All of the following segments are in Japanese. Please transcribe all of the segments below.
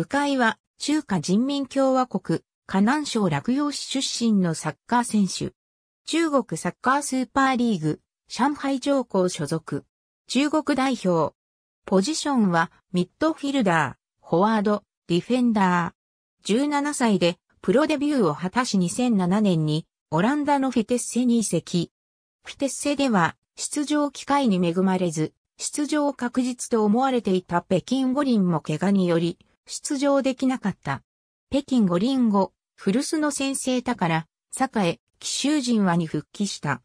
鵜飼は、中華人民共和国、河南省洛陽市出身のサッカー選手。中国サッカースーパーリーグ、上海上皇所属。中国代表。ポジションは、ミッドフィルダー、フォワード、ディフェンダー。17歳で、プロデビューを果たし2007年に、オランダのフィテッセに移籍。フィテッセでは、出場機会に恵まれず、出場確実と思われていた北京五輪も怪我により、出場できなかった。北京五輪後、古巣の先生ら、栄、奇襲陣はに復帰した。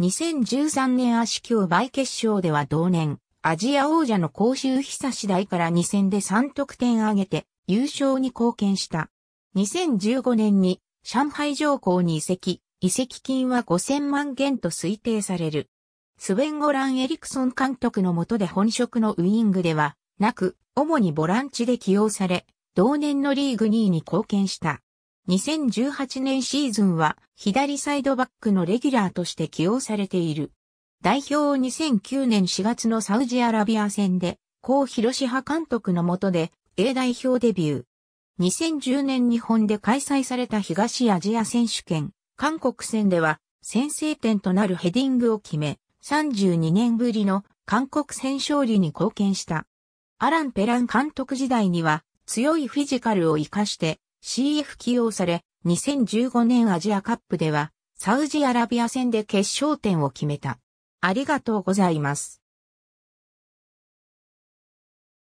2013年足球倍決勝では同年、アジア王者の甲州久次第から2戦で3得点挙げて、優勝に貢献した。2015年に上海上皇に移籍、移籍金は5000万元と推定される。スウェンゴラン・エリクソン監督の下で本職のウイングではなく、主にボランチで起用され、同年のリーグ2位に貢献した。2018年シーズンは左サイドバックのレギュラーとして起用されている。代表を2009年4月のサウジアラビア戦で、高広志派監督の下で A 代表デビュー。2010年日本で開催された東アジア選手権、韓国戦では先制点となるヘディングを決め、32年ぶりの韓国戦勝利に貢献した。アラン・ペラン監督時代には強いフィジカルを活かして CF 起用され、2015年アジアカップではサウジアラビア戦で決勝点を決めた。ありがとうございます。